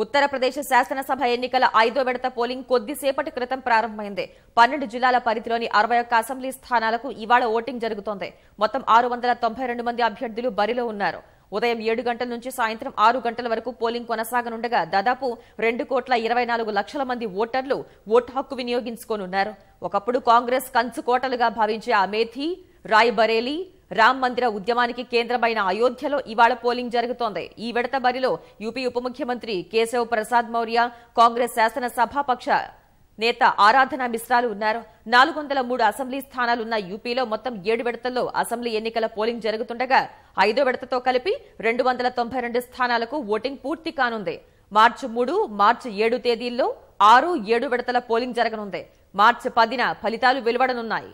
ఉత్తరప్రదేశ్ శాసనసభ ఎన్నికల ఐదో విడత పోలింగ్ కొద్దిసేపటి క్రితం ప్రారంభమైంది పన్నెండు జిల్లాల పరిధిలోని అరవై ఒక్క అసెంబ్లీ స్థానాలకు ఇవాళ ఓటింగ్ జరుగుతోంది మొత్తం ఆరు మంది అభ్యర్థులు బరిలో ఉన్నారు ఉదయం ఏడు గంటల నుంచి సాయంత్రం ఆరు గంటల వరకు పోలింగ్ కొనసాగనుండగా దాదాపు రెండు కోట్ల ఇరవై నాలుగు లక్షల మంది ఓటర్లు ఓటు హక్కు వినియోగించుకోనున్నారు ఒకప్పుడు కాంగ్రెస్ కంచుకోటలుగా భావించే అమేథీ రాయ్ బరేలీ రామ్ మందిర ఉద్యమానికి కేంద్రమైన అయోధ్యలో ఇవాళ పోలింగ్ జరుగుతోంది ఈ విడత బరిలో యూపీ ఉప ముఖ్యమంత్రి కేశవ్ ప్రసాద్ మౌర్య కాంగ్రెస్ శాసనసభాపక్ష నేత ఆరాధన మిశ్రాలు ఉన్నారు నాలుగు వందల మూడు అసెంబ్లీ స్థానాలున్న యూపీలో మొత్తం ఏడు విడతల్లో అసెంబ్లీ ఎన్నికల పోలింగ్ జరుగుతుండగా ఐదో విడతతో కలిపి రెండు వందల తొంభై రెండు స్థానాలకు ఓటింగ్ పూర్తి కానుంది మార్చి మూడు మార్చి ఏడు తేదీల్లో ఆరు ఏడు విడతల పోలింగ్ జరగనుంది మార్చి పదిన ఫలితాలు వెలువడనున్నాయి